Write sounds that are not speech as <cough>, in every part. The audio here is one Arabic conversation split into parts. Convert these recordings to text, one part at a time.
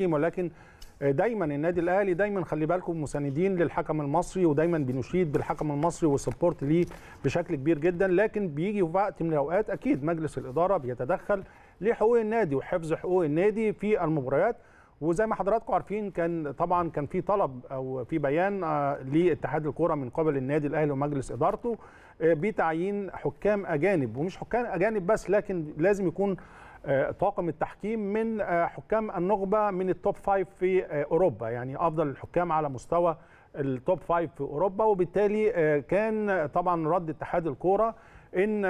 ولكن آه، دايما النادي الاهلي دايما خلي بالكم مساندين للحكم المصري ودايما بنشيد بالحكم المصري والسبورت ليه بشكل كبير جدا لكن بيجي في وقت من الاوقات اكيد مجلس الاداره بيتدخل لحقوق النادي وحفظ حقوق النادي في المباريات وزي ما حضراتكم عارفين كان طبعا كان في طلب او في بيان آه، لاتحاد الكوره من قبل النادي الاهلي ومجلس ادارته آه، بتعيين حكام اجانب ومش حكام اجانب بس لكن لازم يكون آه، طاقم التحكيم من آه، حكام النخبه من التوب فايف في آه، اوروبا يعني افضل الحكام على مستوى التوب فايف في اوروبا وبالتالي كان طبعا رد اتحاد الكوره ان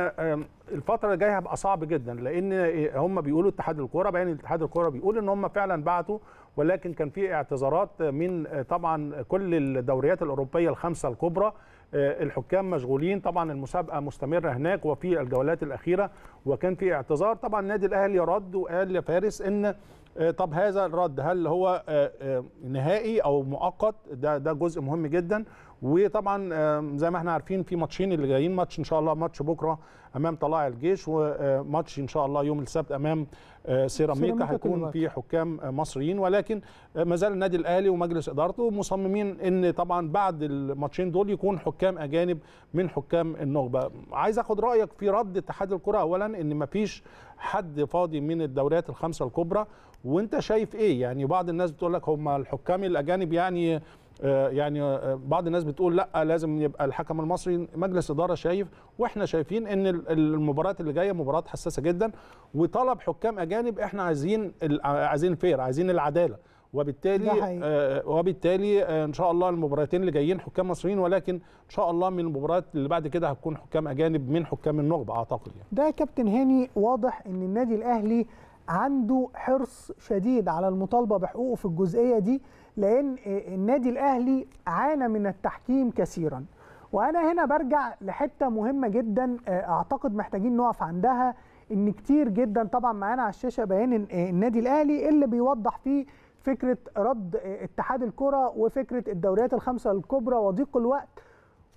الفتره اللي جايه هيبقى صعب جدا لان هم بيقولوا اتحاد الكوره بعدين اتحاد الكوره بيقول ان هم فعلا بعتوا ولكن كان في اعتذارات من طبعا كل الدوريات الاوروبيه الخمسه الكبرى آه، الحكام مشغولين طبعا المسابقه مستمره هناك وفي الجولات الاخيره وكان في اعتذار طبعا النادي الاهلي رد وقال يا فارس ان آه، طب هذا الرد هل هو آه، نهائي او مؤقت ده ده جزء مهم جدا وطبعا زي ما احنا عارفين في ماتشين اللي جايين ماتش ان شاء الله ماتش بكره امام طلائع الجيش وماتش آه، ان شاء الله يوم السبت امام آه، سيراميكا هيكون في حكام آه، مصريين ولكن ما زال النادي الاهلي ومجلس ادارته مصممين ان طبعا بعد الماتشين دول يكون حكام اجانب من حكام النخبه عايز اخد رايك في رد اتحاد الكره اولا ان ما فيش حد فاضي من الدوريات الخمسه الكبرى وانت شايف ايه يعني بعض الناس بتقول لك هم الحكام الاجانب يعني آه، يعني آه، بعض الناس بتقول لا لازم يبقى الحكم المصري مجلس اداره شايف واحنا شايفين ان المباريات اللي جايه مباريات حساسه جدا وطلب حكام اجانب احنا عايزين عايزين فير عايزين العداله وبالتالي آه وبالتالي آه ان شاء الله المباراتين اللي جايين حكام مصريين ولكن ان شاء الله من المباريات اللي بعد كده هتكون حكام اجانب من حكام النخبه اعتقد يعني. ده كابتن هاني واضح ان النادي الاهلي عنده حرص شديد على المطالبه بحقوقه في الجزئيه دي لان النادي الاهلي عانى من التحكيم كثيرا وانا هنا برجع لحته مهمه جدا آه، اعتقد محتاجين نقف عندها ان كتير جدا طبعا معانا على الشاشه بيان آه، النادي الاهلي اللي بيوضح فيه فكره رد آه، اتحاد الكره وفكره الدوريات الخمسه الكبرى وضيق الوقت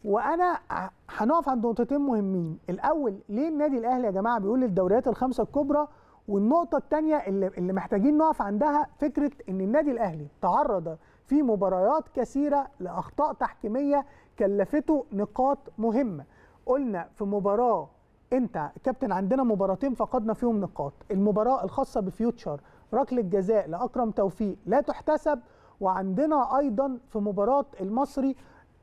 وانا هنقف عند نقطتين مهمين الاول ليه النادي الاهلي يا جماعه بيقول الدوريات الخمسه الكبرى والنقطة الثانية اللي, اللي محتاجين نقف عندها فكرة إن النادي الأهلي تعرض في مباريات كثيرة لأخطاء تحكيمية كلفته نقاط مهمة قلنا في مباراة أنت كابتن عندنا مباراتين فقدنا فيهم نقاط المباراة الخاصة بفيوتشر ركلة جزاء لأكرم توفيق لا تحتسب وعندنا أيضا في مباراة المصري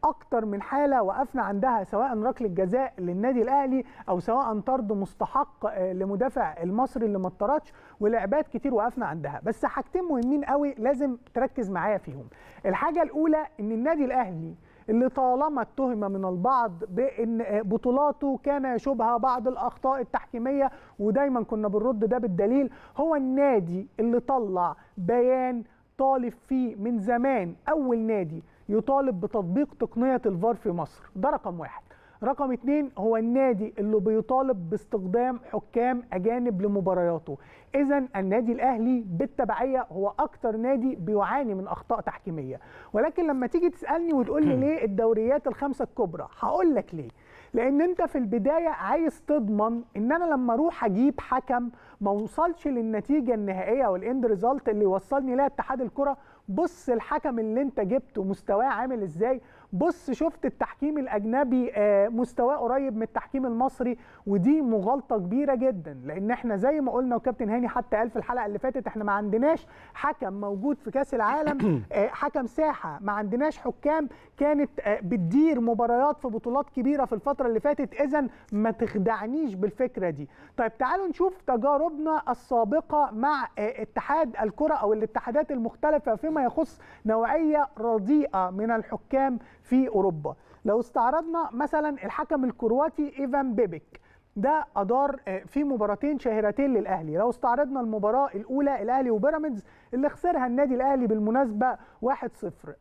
اكتر من حاله وقفنا عندها سواء ركله جزاء للنادي الاهلي او سواء طرد مستحق آه، لمدافع المصري اللي ما اتطردش ولعبات كتير وقفنا عندها بس حاجتين مهمين قوي لازم تركز معايا فيهم الحاجه الاولى ان النادي الاهلي اللي طالما اتهم من البعض بان آه، بطولاته كان يشوبها بعض الاخطاء التحكيميه ودايما كنا بنرد ده بالدليل هو النادي اللي طلع بيان طالب فيه من زمان اول نادي يطالب بتطبيق تقنيه الفار في مصر ده رقم واحد رقم اتنين هو النادي اللي بيطالب باستخدام حكام اجانب لمبارياته اذا النادي الاهلي بالتبعيه هو اكتر نادي بيعاني من اخطاء تحكيميه ولكن لما تيجي تسالني وتقول لي <clears throat> ليه الدوريات الخمسه الكبرى هقول لك ليه لان انت في البدايه عايز تضمن ان انا لما اروح اجيب حكم ما وصلش للنتيجه النهائيه والاند ريزلت اللي وصلني لها اتحاد الكره بص الحكم اللي انت جبته مستواه عامل ازاي بص شفت التحكيم الاجنبي آه، مستواه قريب من التحكيم المصري ودي مغالطه كبيره جدا لان احنا زي ما قلنا وكابتن هاني حتى قال في الحلقه اللي فاتت احنا ما عندناش حكم موجود في كاس العالم <clears throat> آه، حكم ساحه ما عندناش حكام كانت آه، بتدير مباريات في بطولات كبيره في الفتره اللي فاتت اذا ما تخدعنيش بالفكره دي طيب تعالوا نشوف تجاربنا السابقه مع اتحاد الكره او الاتحادات المختلفه فيما يخص نوعيه رديئه من الحكام في اوروبا لو استعرضنا مثلا الحكم الكرواتي ايفان بيبك ده ادار آه، في مباراتين شهيرتين للاهلي لو استعرضنا المباراه الاولى الاهلي وبيراميدز اللي خسرها النادي الاهلي بالمناسبه 1-0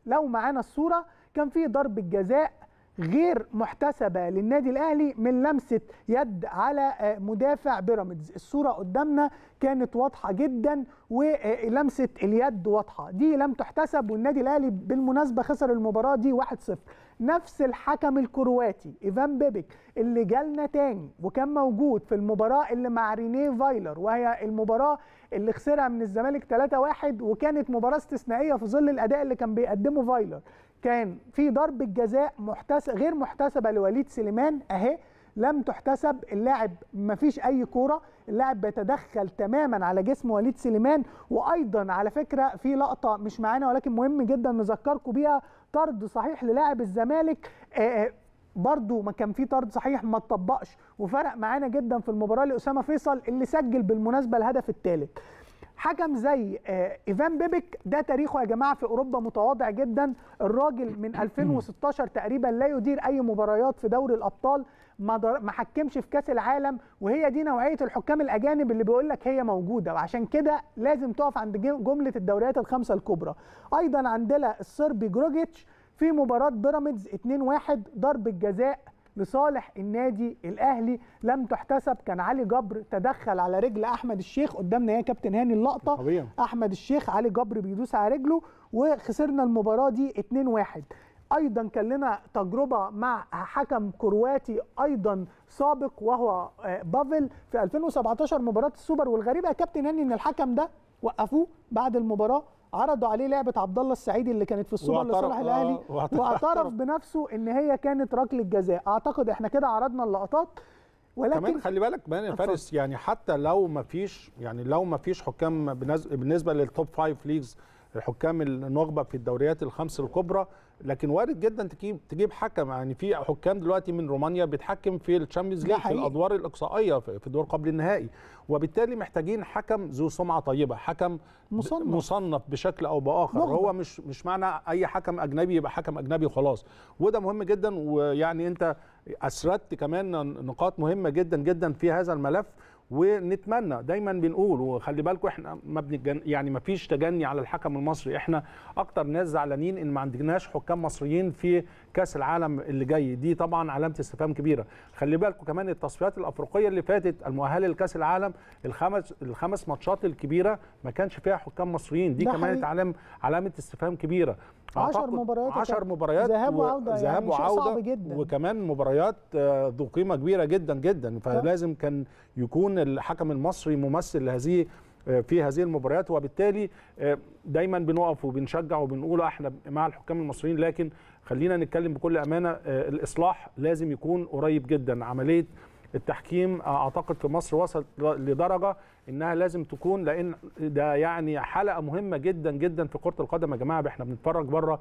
لو معانا الصوره كان في ضرب الجزاء غير محتسبه للنادي الاهلي من لمسه يد على آه، مدافع بيراميدز الصوره قدامنا كانت واضحه جدا ولمسه اليد واضحه دي لم تحتسب والنادي الاهلي بالمناسبه خسر المباراه دي 1-0 نفس الحكم الكرواتي ايفان بيبك اللي جالنا تاني وكان موجود في المباراه اللي مع رينيه فايلر وهي المباراه اللي خسرها من الزمالك 3-1 وكانت مباراه استثنائيه في ظل الاداء اللي كان بيقدمه فايلر كان في ضربه جزاء محتسب غير محتسبه لوليد سليمان اهي لم تحتسب اللاعب مفيش اي كوره اللاعب بيتدخل تماما على جسم وليد سليمان وايضا على فكره في لقطه مش معانا ولكن مهم جدا نذكركم بيها طرد صحيح للاعب الزمالك برضو ما كان في طرد صحيح ما اتطبقش وفرق معانا جدا في المباراه لاسامه فيصل اللي سجل بالمناسبه الهدف الثالث حكم زي آه، ايفان بيبك ده تاريخه يا جماعه في اوروبا متواضع جدا الراجل من 2016 <clears throat> تقريبا لا يدير اي مباريات في دوري الابطال ما حكمش في كاس العالم وهي دي نوعيه الحكام الاجانب اللي بيقول لك هي موجوده وعشان كده لازم تقف عند جمله الدوريات الخمسه الكبرى ايضا عندنا الصربي جروجيتش في مباراه بيراميدز 2-1 ضربه جزاء لصالح النادي الاهلي لم تحتسب كان علي جبر تدخل على رجل احمد الشيخ قدامنا يا كابتن هاني اللقطه طبيعي. احمد الشيخ علي جبر بيدوس على رجله وخسرنا المباراه دي 2-1 ايضا كان لنا تجربه مع حكم كرواتي ايضا سابق وهو آه، بافل في 2017 مباراه السوبر والغريبه يا كابتن هاني ان الحكم ده وقفوه بعد المباراه عرضوا عليه لعبه عبد الله السعيدي اللي كانت في السوبر لصالح الاهلي آه، واعترف بنفسه ان هي كانت ركله جزاء اعتقد احنا كده عرضنا اللقطات ولكن كمان خلي بالك يا فارس يعني حتى لو ما فيش يعني لو ما فيش حكام بالنسبه للتوب 5 ليجز حكام النخبه في الدوريات الخمس الكبرى لكن وارد جدا تجيب تجيب حكم يعني في حكام دلوقتي من رومانيا بيتحكم في الشامبيونز ليج في الادوار الاقصائيه في دور قبل النهائي وبالتالي محتاجين حكم ذو سمعه طيبه حكم مصنف, مصنف بشكل او باخر نغبة. هو مش مش معنى اي حكم اجنبي يبقى حكم اجنبي وخلاص وده مهم جدا ويعني انت اسردت كمان نقاط مهمه جدا جدا في هذا الملف ونتمنى دايما بنقول وخلي بالكم احنا ما بنتجن يعني ما فيش تجني على الحكم المصري احنا اكتر ناس زعلانين ان ما عندناش حكام مصريين في كاس العالم اللي جاي دي طبعا علامه استفهام كبيره خلي بالكم كمان التصفيات الافريقيه اللي فاتت المؤهله لكاس العالم الخمس الخمس ماتشات الكبيره ما كانش فيها حكام مصريين دي كمان علامه علامه استفهام كبيره 10 مباريات 10 مباريات ذهاب وعوده يعني ذهاب يعني وعوده صعب جدا وكمان مباريات آه، ذو قيمه كبيره جدا جدا فلازم كان يكون يكون الحكم المصري ممثل لهذه آه، في هذه المباريات وبالتالي آه، دايما بنقف وبنشجع وبنقول آه، احنا مع الحكام المصريين لكن خلينا نتكلم بكل امانه الاصلاح لازم يكون قريب جدا عمليه التحكيم اعتقد في مصر وصلت لدرجه انها لازم تكون لان ده يعني حلقه مهمه جدا جدا في كره القدم يا جماعه احنا بنتفرج بره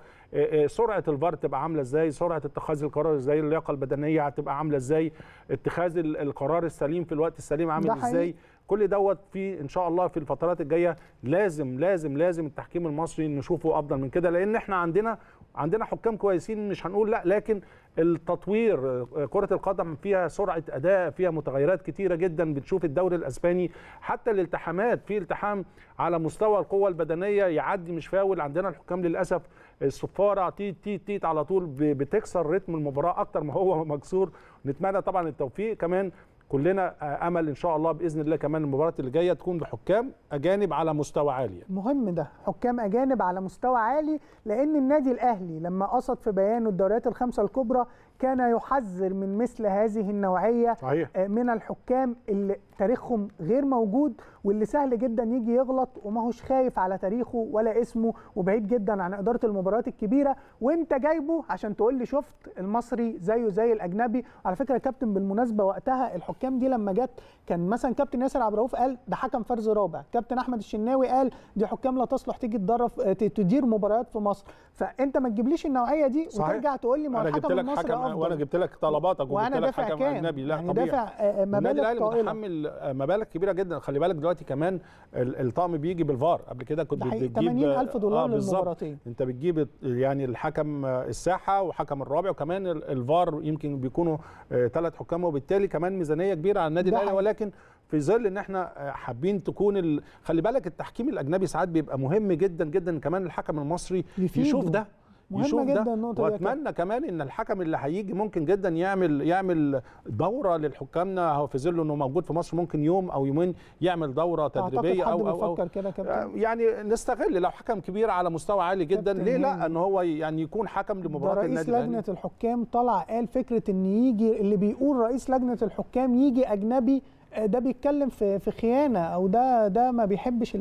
سرعه الفار تبقى عامله ازاي سرعه اتخاذ القرار ازاي اللياقه البدنيه هتبقى عامله ازاي اتخاذ القرار السليم في الوقت السليم عامل ازاي كل دوت في ان شاء الله في الفترات الجايه لازم لازم لازم التحكيم المصري نشوفه افضل من كده لان احنا عندنا عندنا حكام كويسين مش هنقول لا لكن التطوير كرة القدم فيها سرعة أداء فيها متغيرات كتيرة جدا بتشوف الدوري الأسباني حتى الالتحامات في التحام على مستوى القوة البدنية يعدي مش فاول عندنا الحكام للأسف الصفارة آه، تيت تيت تيت على طول بتكسر رتم المباراة أكتر ما هو مكسور نتمنى طبعا التوفيق كمان كلنا امل ان شاء الله باذن الله كمان المباراه اللي جايه تكون بحكام اجانب على مستوى عالي مهم ده حكام اجانب على مستوى عالي لان النادي الاهلي لما قصد في بيانه الدوريات الخمسه الكبرى كان يحذر من مثل هذه النوعية صحيح. آه، من الحكام اللي تاريخهم غير موجود واللي سهل جدا يجي يغلط وما هوش خايف على تاريخه ولا اسمه وبعيد جدا عن إدارة المباريات الكبيرة وانت جايبه عشان تقول لي شفت المصري زيه زي الأجنبي على فكرة كابتن بالمناسبة وقتها الحكام دي لما جت كان مثلا كابتن ياسر عبد الرؤوف قال ده حكم فرز رابع كابتن أحمد الشناوي قال دي حكام لا تصلح تيجي تدرب آه، تدير مباريات في مصر فانت ما تجيبليش النوعيه دي صحيح. وترجع تقول لي ما الحكم المصري افضل وانا وانا جبت لك طلباتك وانا دافع كام النبي لا يعني طبيعي دافع آه، آه، النادي الاهلي متحمل آه، مبالغ كبيره جدا خلي بالك دلوقتي كمان الطقم بيجي بالفار قبل كده كنت بتجيب 80000 دولار آه للمباراتين انت بتجيب يعني الحكم الساحه وحكم الرابع وكمان الفار يمكن بيكونوا ثلاث حكام وبالتالي كمان ميزانيه كبيره على النادي الاهلي ولكن في ظل ان احنا حابين تكون ال... خلي بالك التحكيم الاجنبي ساعات بيبقى مهم جدا جدا كمان الحكم المصري يشوف ده مهمة جدا ده النقطة واتمنى كمان ان الحكم اللي هيجي ممكن جدا يعمل يعمل دوره للحكامنا هو في ظل انه موجود في مصر ممكن يوم او يومين يعمل دوره تدريبيه او او او كده كابتن يعني نستغل لو حكم كبير على مستوى عالي جدا ليه لا ان هو يعني يكون حكم لمباراه النادي الاهلي رئيس لجنه الحكام طلع قال فكره ان يجي اللي بيقول رئيس لجنه الحكام يجي اجنبي ده بيتكلم في في خيانه او ده ده ما بيحبش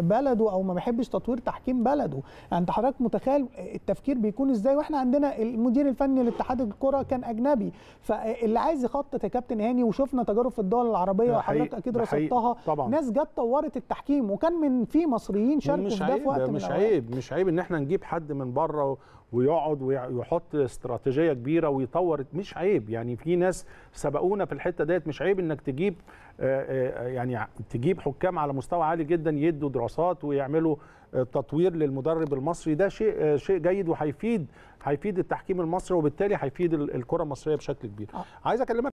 بلده او ما بيحبش تطوير تحكيم بلده يعني انت حضرتك متخيل التفكير بيكون ازاي واحنا عندنا المدير الفني لاتحاد الكره كان اجنبي فاللي عايز يخطط يا كابتن هاني وشفنا تجارب في الدول العربيه وحضرتك اكيد رصدتها ناس جت طورت التحكيم وكان من في مصريين شاركوا في ده في وقت مش من عيب مش عيب مش عيب ان احنا نجيب حد من بره ويقعد ويحط استراتيجيه كبيره ويطور مش عيب يعني في ناس سبقونا في الحته ديت مش عيب انك تجيب يعني تجيب حكام على مستوى عالي جدا يدوا دراسات ويعملوا تطوير للمدرب المصري ده شيء شيء جيد وهيفيد هيفيد التحكيم المصري وبالتالي هيفيد الكره المصريه بشكل كبير آه. عايز اكلمك